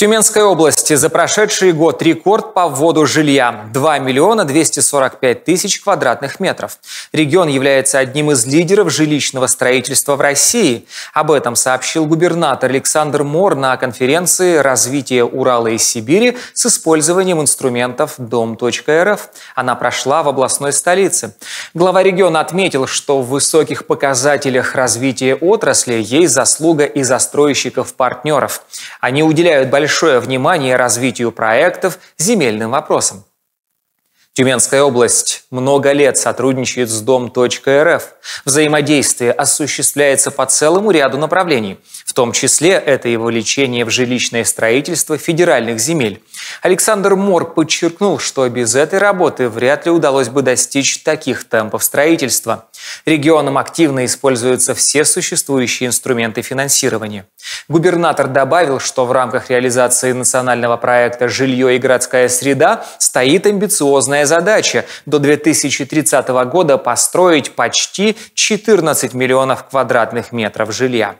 Тюменской области за прошедший год рекорд по вводу жилья – 2 миллиона 245 тысяч квадратных метров. Регион является одним из лидеров жилищного строительства в России. Об этом сообщил губернатор Александр Мор на конференции «Развитие Урала и Сибири с использованием инструментов дом.рф». Она прошла в областной столице. Глава региона отметил, что в высоких показателях развития отрасли есть заслуга и застройщиков-партнеров. Они уделяют большое большое внимание развитию проектов земельным вопросам. Тюменская область много лет сотрудничает с дом.рф. Взаимодействие осуществляется по целому ряду направлений, в том числе это и вовлечение в жилищное строительство федеральных земель. Александр Мор подчеркнул, что без этой работы вряд ли удалось бы достичь таких темпов строительства. Регионам активно используются все существующие инструменты финансирования. Губернатор добавил, что в рамках реализации национального проекта «Жилье и городская среда» стоит амбициозная задача – до 2030 года построить почти 14 миллионов квадратных метров жилья.